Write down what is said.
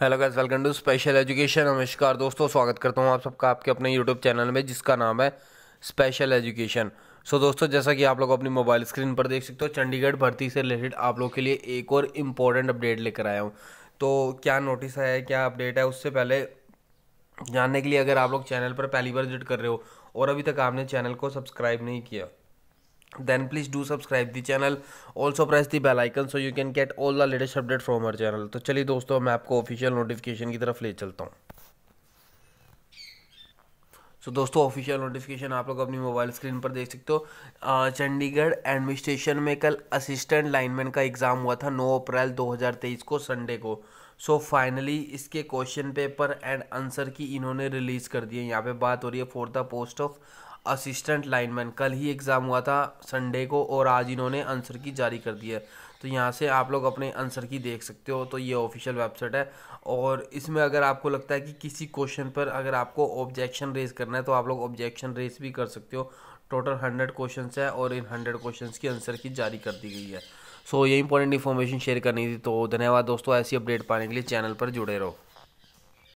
hello guys welcome to special education नमस्कार दोस्तों स्वागत करता हूँ आप सबका आपके अपने यूट्यूब चैनल में जिसका नाम है स्पेशल एजुकेशन सो दोस्तों जैसा कि आप लोग अपनी मोबाइल स्क्रीन पर देख सकते हो चंडीगढ़ भर्ती से रिलेटेड आप लोग के लिए एक और इम्पोर्टेंट अपडेट लेकर आया हूँ तो क्या नोटिस आया है क्या अपडेट है उससे पहले जानने के लिए अगर आप लोग चैनल पर पहली बार विजिट कर रहे हो और अभी तक आपने चैनल को सब्सक्राइब नहीं किया then please do subscribe the channel also press the bell icon so you can get all the latest update from our channel तो चलिए दोस्तों मैं आपको ऑफिशियल नोटिफिकेशन की तरफ ले चलता हूँ तो so, दोस्तों ऑफिशियल नोटिफिकेशन आप लोग अपनी मोबाइल स्क्रीन पर देख सकते हो चंडीगढ़ एडमिनिस्ट्रेशन में कल असिस्टेंट लाइनमैन का एग्ज़ाम हुआ था 9 अप्रैल 2023 को संडे को सो so, फाइनली इसके question paper and answer key इन्होंने रिलीज़ कर दिए यहाँ पे बात हो रही है for the post of assistant lineman कल ही एग्ज़ाम हुआ था संडे को और आज इन्होंने आंसर की जारी कर दी है तो यहाँ से आप लोग अपने आंसर की देख सकते हो तो ये ऑफिशियल वेबसाइट है और इसमें अगर आपको लगता है कि किसी क्वेश्चन पर अगर आपको ऑब्जेक्शन रेज करना है तो आप लोग ऑब्जेक्शन रेज भी कर सकते हो टोटल हंड्रेड क्वेश्चन है और इन हंड्रेड क्वेश्चन की आंसर की जारी कर दी गई है सो so, ये इंपॉर्टेंट इन्फॉर्मेशन शेयर करनी थी तो धन्यवाद दोस्तों ऐसी अपडेट पाने के लिए चैनल पर जुड़े रहो